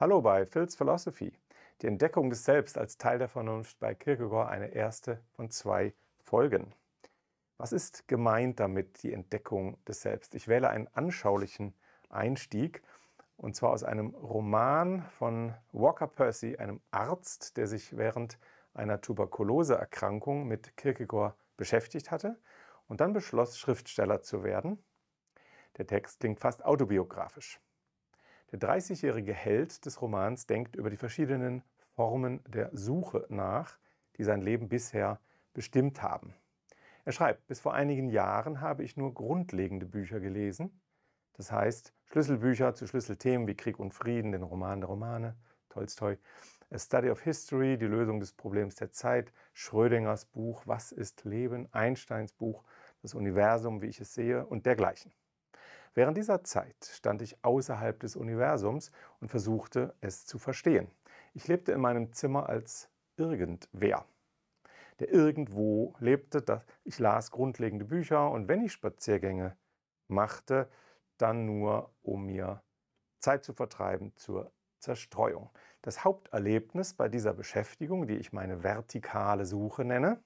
Hallo bei Phil's Philosophy. Die Entdeckung des Selbst als Teil der Vernunft bei Kierkegaard eine erste von zwei Folgen. Was ist gemeint damit, die Entdeckung des Selbst? Ich wähle einen anschaulichen Einstieg und zwar aus einem Roman von Walker Percy, einem Arzt, der sich während einer Tuberkuloseerkrankung mit Kierkegaard beschäftigt hatte und dann beschloss, Schriftsteller zu werden. Der Text klingt fast autobiografisch. Der 30-jährige Held des Romans denkt über die verschiedenen Formen der Suche nach, die sein Leben bisher bestimmt haben. Er schreibt, bis vor einigen Jahren habe ich nur grundlegende Bücher gelesen, das heißt Schlüsselbücher zu Schlüsselthemen wie Krieg und Frieden, den Roman der Romane, Tolstoi, A Study of History, die Lösung des Problems der Zeit, Schrödingers Buch Was ist Leben, Einsteins Buch, das Universum, wie ich es sehe und dergleichen. Während dieser Zeit stand ich außerhalb des Universums und versuchte es zu verstehen. Ich lebte in meinem Zimmer als irgendwer. Der irgendwo lebte, ich las grundlegende Bücher und wenn ich Spaziergänge machte, dann nur, um mir Zeit zu vertreiben zur Zerstreuung. Das Haupterlebnis bei dieser Beschäftigung, die ich meine vertikale Suche nenne,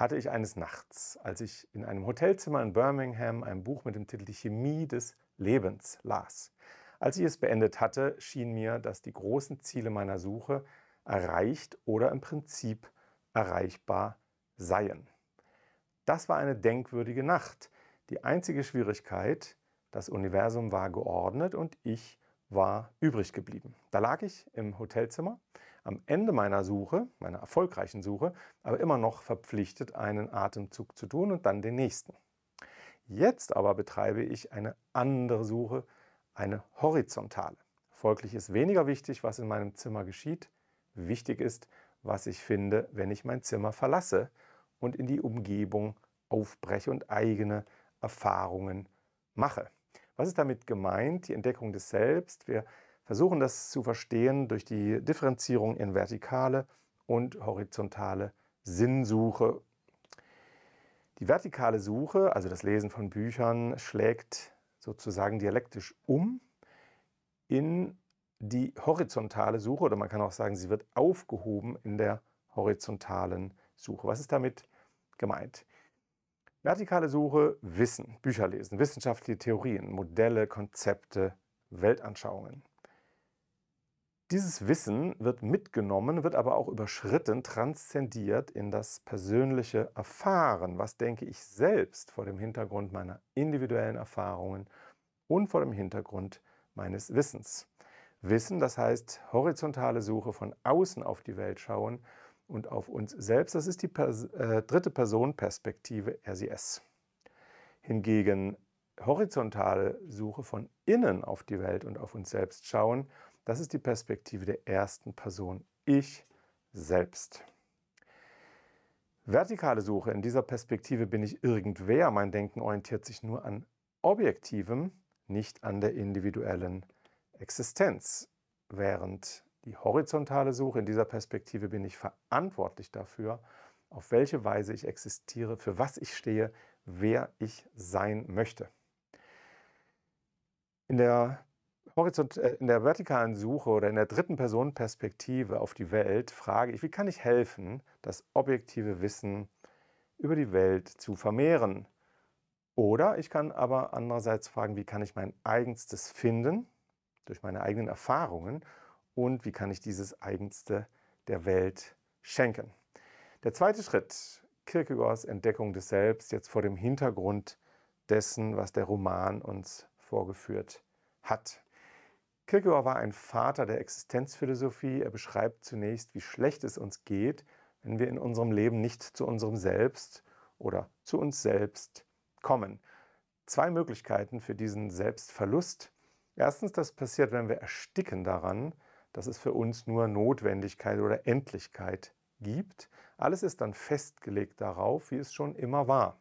hatte ich eines Nachts, als ich in einem Hotelzimmer in Birmingham ein Buch mit dem Titel Die Chemie des Lebens las. Als ich es beendet hatte, schien mir, dass die großen Ziele meiner Suche erreicht oder im Prinzip erreichbar seien. Das war eine denkwürdige Nacht. Die einzige Schwierigkeit, das Universum war geordnet und ich war übrig geblieben. Da lag ich im Hotelzimmer am Ende meiner Suche, meiner erfolgreichen Suche, aber immer noch verpflichtet, einen Atemzug zu tun und dann den nächsten. Jetzt aber betreibe ich eine andere Suche, eine horizontale. Folglich ist weniger wichtig, was in meinem Zimmer geschieht. Wichtig ist, was ich finde, wenn ich mein Zimmer verlasse und in die Umgebung aufbreche und eigene Erfahrungen mache. Was ist damit gemeint? Die Entdeckung des Selbst. Wir versuchen das zu verstehen durch die Differenzierung in vertikale und horizontale Sinnsuche. Die vertikale Suche, also das Lesen von Büchern, schlägt sozusagen dialektisch um in die horizontale Suche oder man kann auch sagen, sie wird aufgehoben in der horizontalen Suche. Was ist damit gemeint? Vertikale Suche, Wissen, Bücher lesen, wissenschaftliche Theorien, Modelle, Konzepte, Weltanschauungen. Dieses Wissen wird mitgenommen, wird aber auch überschritten, transzendiert in das persönliche Erfahren. Was denke ich selbst vor dem Hintergrund meiner individuellen Erfahrungen und vor dem Hintergrund meines Wissens? Wissen, das heißt horizontale Suche von außen auf die Welt schauen und auf uns selbst, das ist die Pers äh, dritte Person Perspektive RCS. Hingegen horizontale Suche von innen auf die Welt und auf uns selbst schauen, das ist die Perspektive der ersten Person, ich selbst. Vertikale Suche, in dieser Perspektive bin ich irgendwer. Mein Denken orientiert sich nur an Objektivem, nicht an der individuellen Existenz. Während die horizontale Suche, in dieser Perspektive bin ich verantwortlich dafür, auf welche Weise ich existiere, für was ich stehe, wer ich sein möchte. In der Horizont, äh, in der vertikalen Suche oder in der dritten Personenperspektive auf die Welt frage ich, wie kann ich helfen, das objektive Wissen über die Welt zu vermehren? Oder ich kann aber andererseits fragen, wie kann ich mein eigenstes finden durch meine eigenen Erfahrungen und wie kann ich dieses eigenste der Welt schenken? Der zweite Schritt, Kierkegaards Entdeckung des Selbst, jetzt vor dem Hintergrund dessen, was der Roman uns vorgeführt hat. Kierkegaard war ein Vater der Existenzphilosophie. Er beschreibt zunächst, wie schlecht es uns geht, wenn wir in unserem Leben nicht zu unserem Selbst oder zu uns selbst kommen. Zwei Möglichkeiten für diesen Selbstverlust. Erstens, das passiert, wenn wir ersticken daran, dass es für uns nur Notwendigkeit oder Endlichkeit gibt. Alles ist dann festgelegt darauf, wie es schon immer war.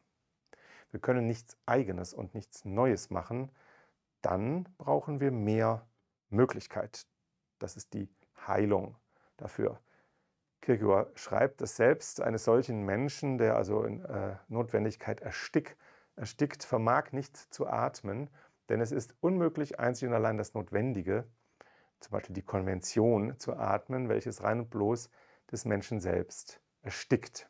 Wir können nichts Eigenes und nichts Neues machen. Dann brauchen wir mehr Möglichkeit. Das ist die Heilung dafür. Kierkegaard schreibt, dass selbst eines solchen Menschen, der also in äh, Notwendigkeit erstick, erstickt, vermag nicht zu atmen, denn es ist unmöglich, einzig und allein das Notwendige, zum Beispiel die Konvention, zu atmen, welches rein und bloß des Menschen selbst erstickt.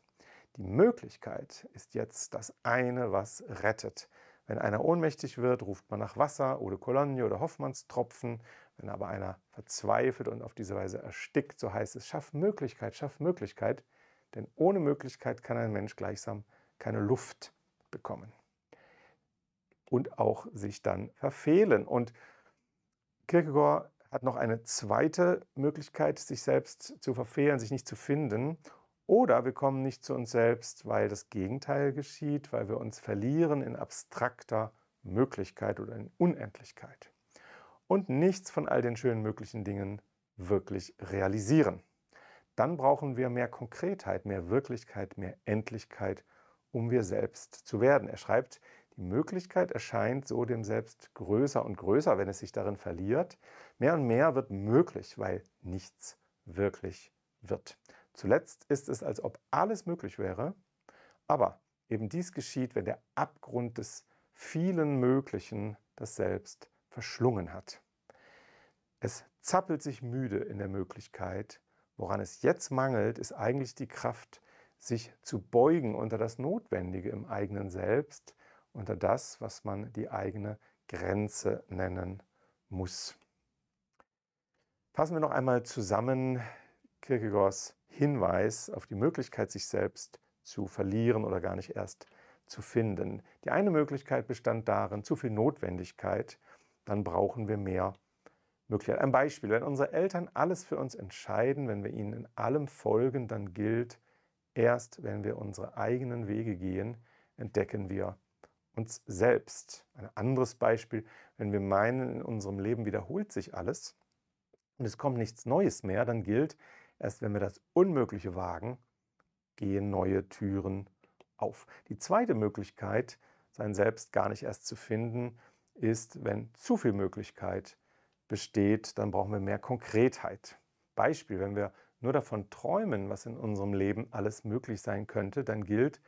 Die Möglichkeit ist jetzt das eine, was rettet. Wenn einer ohnmächtig wird, ruft man nach Wasser oder Cologne oder Hoffmannstropfen wenn aber einer verzweifelt und auf diese Weise erstickt, so heißt es, schaff Möglichkeit, schaff Möglichkeit, denn ohne Möglichkeit kann ein Mensch gleichsam keine Luft bekommen und auch sich dann verfehlen. Und Kierkegaard hat noch eine zweite Möglichkeit, sich selbst zu verfehlen, sich nicht zu finden. Oder wir kommen nicht zu uns selbst, weil das Gegenteil geschieht, weil wir uns verlieren in abstrakter Möglichkeit oder in Unendlichkeit und nichts von all den schönen möglichen Dingen wirklich realisieren. Dann brauchen wir mehr Konkretheit, mehr Wirklichkeit, mehr Endlichkeit, um wir selbst zu werden. Er schreibt, die Möglichkeit erscheint so dem Selbst größer und größer, wenn es sich darin verliert. Mehr und mehr wird möglich, weil nichts wirklich wird. Zuletzt ist es, als ob alles möglich wäre, aber eben dies geschieht, wenn der Abgrund des vielen Möglichen das Selbst verschlungen hat. Es zappelt sich müde in der Möglichkeit. Woran es jetzt mangelt, ist eigentlich die Kraft, sich zu beugen unter das Notwendige im eigenen Selbst, unter das, was man die eigene Grenze nennen muss. Fassen wir noch einmal zusammen Kierkegaards Hinweis auf die Möglichkeit, sich selbst zu verlieren oder gar nicht erst zu finden. Die eine Möglichkeit bestand darin, zu viel Notwendigkeit dann brauchen wir mehr Möglichkeiten. Ein Beispiel, wenn unsere Eltern alles für uns entscheiden, wenn wir ihnen in allem folgen, dann gilt, erst wenn wir unsere eigenen Wege gehen, entdecken wir uns selbst. Ein anderes Beispiel, wenn wir meinen, in unserem Leben wiederholt sich alles und es kommt nichts Neues mehr, dann gilt, erst wenn wir das Unmögliche wagen, gehen neue Türen auf. Die zweite Möglichkeit, sein Selbst gar nicht erst zu finden, ist, wenn zu viel Möglichkeit besteht, dann brauchen wir mehr Konkretheit. Beispiel, wenn wir nur davon träumen, was in unserem Leben alles möglich sein könnte, dann gilt,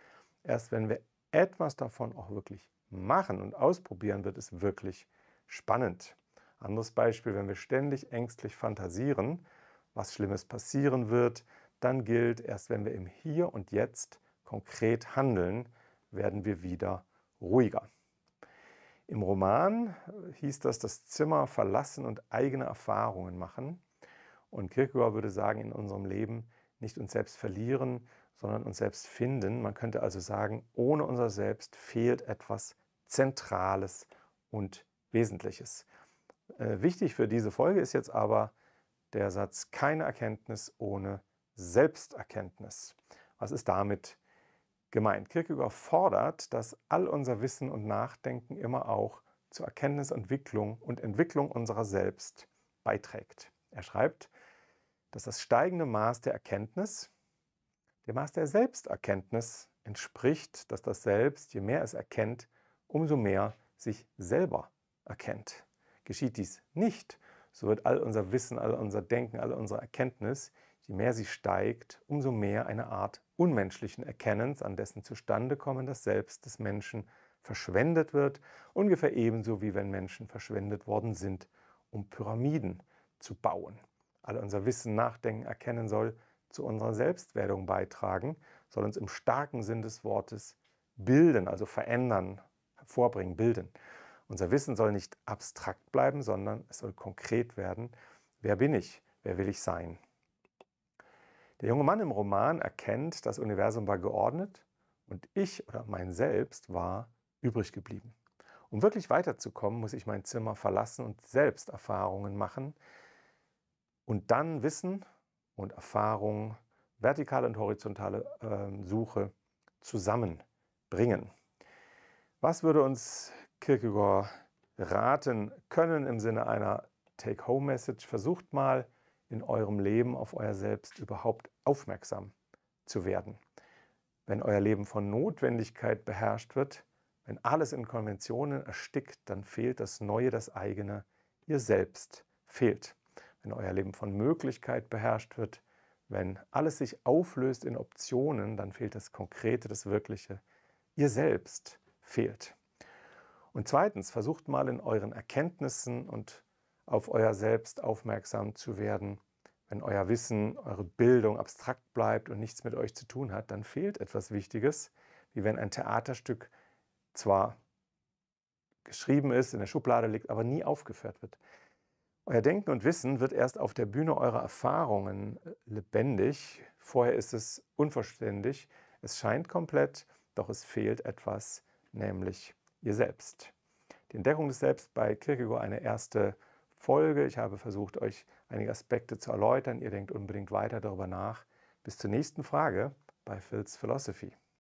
erst wenn wir etwas davon auch wirklich machen und ausprobieren, wird es wirklich spannend. Anderes Beispiel, wenn wir ständig ängstlich fantasieren, was Schlimmes passieren wird, dann gilt, erst wenn wir im Hier und Jetzt konkret handeln, werden wir wieder ruhiger. Im Roman äh, hieß das das Zimmer verlassen und eigene Erfahrungen machen. Und Kierkegaard würde sagen, in unserem Leben nicht uns selbst verlieren, sondern uns selbst finden. Man könnte also sagen, ohne unser Selbst fehlt etwas Zentrales und Wesentliches. Äh, wichtig für diese Folge ist jetzt aber der Satz, keine Erkenntnis ohne Selbsterkenntnis. Was ist damit gemeint. Kierkegaard fordert, dass all unser Wissen und Nachdenken immer auch zur Erkenntnisentwicklung und Entwicklung unserer selbst beiträgt. Er schreibt, dass das steigende Maß der Erkenntnis dem Maß der Selbsterkenntnis entspricht, dass das Selbst, je mehr es erkennt, umso mehr sich selber erkennt. Geschieht dies nicht, so wird all unser Wissen, all unser Denken, all unsere Erkenntnis, je mehr sie steigt, umso mehr eine Art unmenschlichen Erkennens, an dessen Zustandekommen das Selbst des Menschen verschwendet wird, ungefähr ebenso wie wenn Menschen verschwendet worden sind, um Pyramiden zu bauen. All unser Wissen, Nachdenken, Erkennen soll zu unserer Selbstwerdung beitragen, soll uns im starken Sinn des Wortes bilden, also verändern, hervorbringen, bilden. Unser Wissen soll nicht abstrakt bleiben, sondern es soll konkret werden. Wer bin ich? Wer will ich sein? Der junge Mann im Roman erkennt, das Universum war geordnet und ich oder mein Selbst war übrig geblieben. Um wirklich weiterzukommen, muss ich mein Zimmer verlassen und selbst Erfahrungen machen und dann Wissen und Erfahrung, vertikale und horizontale äh, Suche zusammenbringen. Was würde uns Kierkegaard raten können im Sinne einer Take-Home-Message? Versucht mal, in eurem Leben auf euer Selbst überhaupt aufmerksam zu werden. Wenn euer Leben von Notwendigkeit beherrscht wird, wenn alles in Konventionen erstickt, dann fehlt das Neue, das eigene, ihr selbst fehlt. Wenn euer Leben von Möglichkeit beherrscht wird, wenn alles sich auflöst in Optionen, dann fehlt das Konkrete, das Wirkliche, ihr selbst fehlt. Und zweitens, versucht mal in euren Erkenntnissen und auf euer Selbst aufmerksam zu werden. Wenn euer Wissen, eure Bildung abstrakt bleibt und nichts mit euch zu tun hat, dann fehlt etwas Wichtiges, wie wenn ein Theaterstück zwar geschrieben ist, in der Schublade liegt, aber nie aufgeführt wird. Euer Denken und Wissen wird erst auf der Bühne eurer Erfahrungen äh, lebendig. Vorher ist es unverständlich. Es scheint komplett, doch es fehlt etwas, nämlich ihr selbst. Die Entdeckung des Selbst bei Kierkegaard eine erste Folge. Ich habe versucht, euch einige Aspekte zu erläutern. Ihr denkt unbedingt weiter darüber nach. Bis zur nächsten Frage bei Phil's Philosophy.